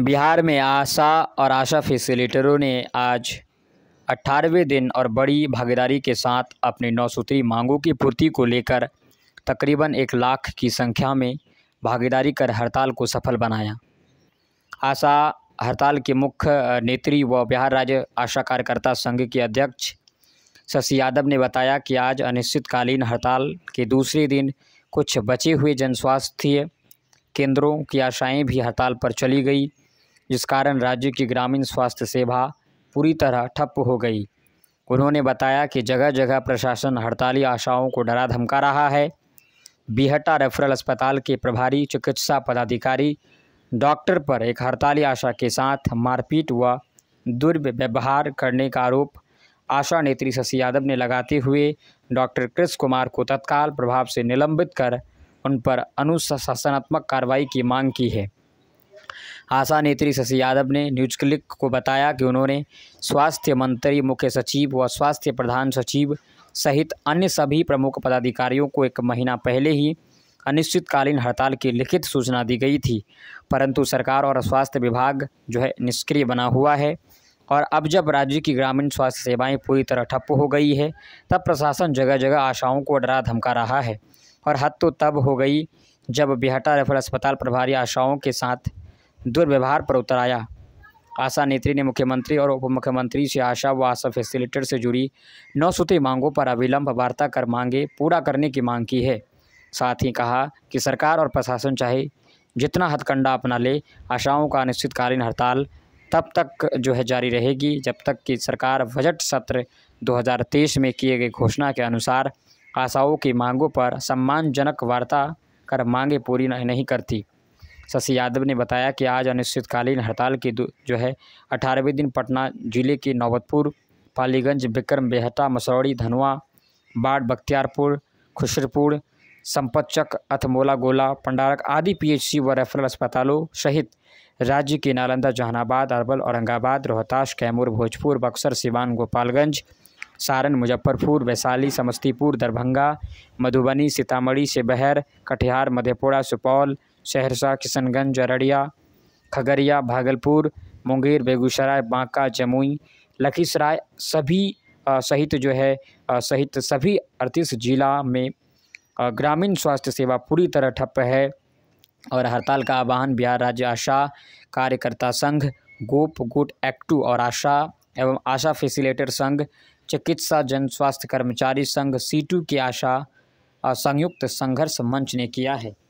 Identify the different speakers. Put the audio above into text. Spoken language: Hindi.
Speaker 1: बिहार में आशा और आशा फैसिलिटरों ने आज अट्ठारहवें दिन और बड़ी भागीदारी के साथ अपनी नौसूत्री मांगों की पूर्ति को लेकर तकरीबन एक लाख की संख्या में भागीदारी कर हड़ताल को सफल बनाया आशा हड़ताल के मुख्य नेत्री व बिहार राज्य आशा कार्यकर्ता संघ के अध्यक्ष शशि यादव ने बताया कि आज अनिश्चितकालीन हड़ताल के दूसरे दिन कुछ बचे हुए जन स्वास्थ्य केंद्रों की आशाएँ भी हड़ताल पर चली गई जिस कारण राज्य की ग्रामीण स्वास्थ्य सेवा पूरी तरह ठप्प हो गई उन्होंने बताया कि जगह जगह प्रशासन हड़ताली आशाओं को डरा धमका रहा है बिहटा रेफरल अस्पताल के प्रभारी चिकित्सा पदाधिकारी डॉक्टर पर एक हड़ताली आशा के साथ मारपीट व दुर्व्यवहार करने का आरोप आशा नेत्री शशि यादव ने लगाते हुए डॉक्टर कृष्ण कुमार को तत्काल प्रभाव से निलंबित कर उन पर अनुशासनात्मक कार्रवाई की मांग की है आशा नेत्री शशि यादव ने न्यूज क्लिक को बताया कि उन्होंने स्वास्थ्य मंत्री मुख्य सचिव व स्वास्थ्य प्रधान सचिव सहित अन्य सभी प्रमुख पदाधिकारियों को एक महीना पहले ही अनिश्चितकालीन हड़ताल की लिखित सूचना दी गई थी परंतु सरकार और स्वास्थ्य विभाग जो है निष्क्रिय बना हुआ है और अब जब राज्य की ग्रामीण स्वास्थ्य सेवाएं पूरी तरह ठप्प हो गई है तब प्रशासन जगह जगह आशाओं को डरा धमका रहा है और हद तो तब हो गई जब बिहटा रेफर अस्पताल प्रभारी आशाओं के साथ दुर्व्यवहार पर उतर आया आशा नेत्री ने मुख्यमंत्री और उप मुख्यमंत्री से आशा व आशा फैसिलिटेटर से जुड़ी नौ सूत्री मांगों पर अविलंब वार्ता कर मांगे पूरा करने की मांग की है साथ ही कहा कि सरकार और प्रशासन चाहे जितना हथकंडा अपना ले आशाओं का अनिश्चितकालीन हड़ताल तब तक जो है जारी रहेगी जब तक कि सरकार बजट सत्र 2023 में किए गए घोषणा के अनुसार आशाओं की मांगों पर सम्मानजनक वार्ता कर मांगे पूरी नहीं करती शशि यादव ने बताया कि आज अनिश्चितकालीन हड़ताल की जो है अठारहवें दिन पटना जिले के नौबतपुर पालीगंज बिक्रम बेहटा मसौड़ी धनवा बाढ़ बख्तियारपुर खुशरपुर संपतचक अथमोला गोला पंडारक आदि पीएचसी व रेफरल अस्पतालों सहित राज्य के नालंदा जहानाबाद अरबल औरंगाबाद रोहतास कैमूर भोजपुर बक्सर सिवान गोपालगंज सारण मुजफ्फरपुर वैशाली समस्तीपुर दरभंगा मधुबनी सीतामढ़ी शिवहर कटिहार मधेपुरा सुपौल सहरसा किशनगंज अररिया खगड़िया भागलपुर मुंगेर बेगूसराय बांका जमुई लखीसराय सभी सहित जो है सहित सभी अड़तीस जिला में ग्रामीण स्वास्थ्य सेवा पूरी तरह ठप्प है और हड़ताल का आह्वान बिहार राज्य आशा कार्यकर्ता संघ गोप गुट एक्टू और आशा एवं आशा फैसिलेटर संघ चिकित्सा जन स्वास्थ्य कर्मचारी संघ सीटू की आशा संयुक्त संघर्ष मंच ने किया है